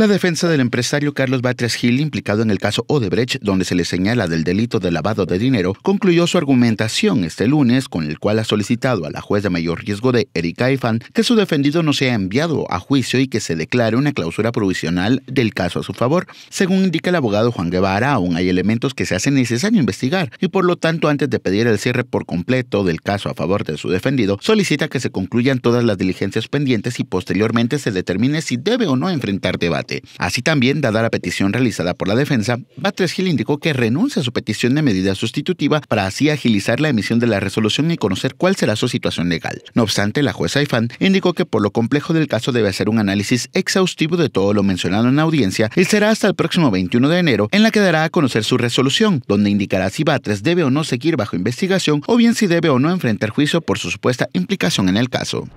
La defensa del empresario Carlos Batres Gil, implicado en el caso Odebrecht, donde se le señala del delito de lavado de dinero, concluyó su argumentación este lunes, con el cual ha solicitado a la juez de mayor riesgo de Erika Ifan que su defendido no sea enviado a juicio y que se declare una clausura provisional del caso a su favor. Según indica el abogado Juan Guevara, aún hay elementos que se hacen necesario investigar y por lo tanto antes de pedir el cierre por completo del caso a favor de su defendido, solicita que se concluyan todas las diligencias pendientes y posteriormente se determine si debe o no enfrentar debate. Así también, dada la petición realizada por la defensa, Batres Gil indicó que renuncia a su petición de medida sustitutiva para así agilizar la emisión de la resolución y conocer cuál será su situación legal. No obstante, la jueza Ifan indicó que por lo complejo del caso debe hacer un análisis exhaustivo de todo lo mencionado en la audiencia y será hasta el próximo 21 de enero en la que dará a conocer su resolución, donde indicará si Batres debe o no seguir bajo investigación o bien si debe o no enfrentar juicio por su supuesta implicación en el caso.